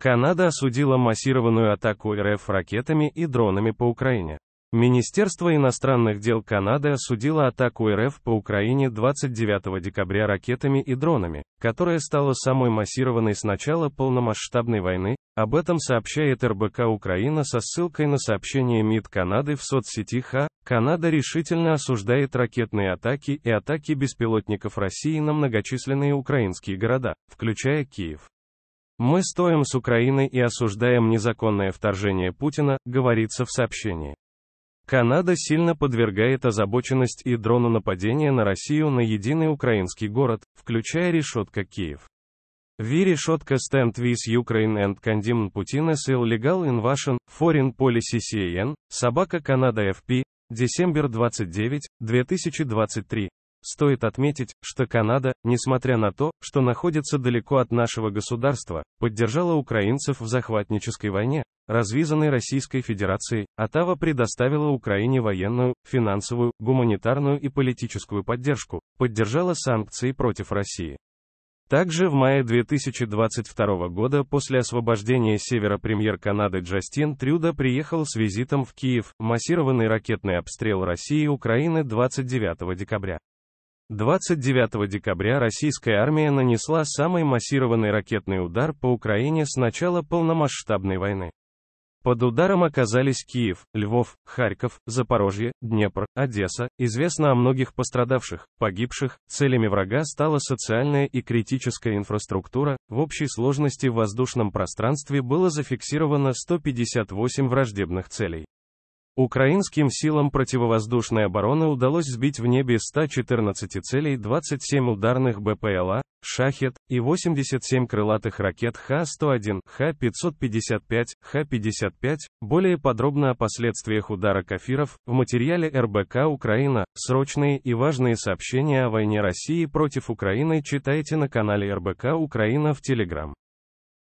Канада осудила массированную атаку РФ ракетами и дронами по Украине. Министерство иностранных дел Канады осудило атаку РФ по Украине 29 декабря ракетами и дронами, которая стала самой массированной с начала полномасштабной войны, об этом сообщает РБК Украина со ссылкой на сообщение МИД Канады в соцсети ХА. Канада решительно осуждает ракетные атаки и атаки беспилотников России на многочисленные украинские города, включая Киев. Мы стоим с Украиной и осуждаем незаконное вторжение Путина, говорится в сообщении. Канада сильно подвергает озабоченность и дрону нападения на Россию на единый украинский город, включая решетка Киев. Ви решетка Stand with Ukraine and Condemn Putin as illegal invasion, Foreign Policy CN, собака Канада FP, Десембер 29, 2023. Стоит отметить, что Канада, несмотря на то, что находится далеко от нашего государства, поддержала украинцев в захватнической войне, развязанной Российской Федерацией, Оттава а предоставила Украине военную, финансовую, гуманитарную и политическую поддержку, поддержала санкции против России. Также в мае 2022 года после освобождения севера премьер Канады Джастин Трюдо приехал с визитом в Киев, массированный ракетный обстрел России и Украины 29 декабря. 29 декабря российская армия нанесла самый массированный ракетный удар по Украине с начала полномасштабной войны. Под ударом оказались Киев, Львов, Харьков, Запорожье, Днепр, Одесса. Известно о многих пострадавших, погибших. Целями врага стала социальная и критическая инфраструктура. В общей сложности в воздушном пространстве было зафиксировано 158 враждебных целей. Украинским силам противовоздушной обороны удалось сбить в небе 114 целей 27 ударных БПЛА, «Шахет» и 87 крылатых ракет Х-101, Х-555, Х-55. Более подробно о последствиях удара кафиров в материале РБК «Украина». Срочные и важные сообщения о войне России против Украины читайте на канале РБК «Украина» в Телеграм.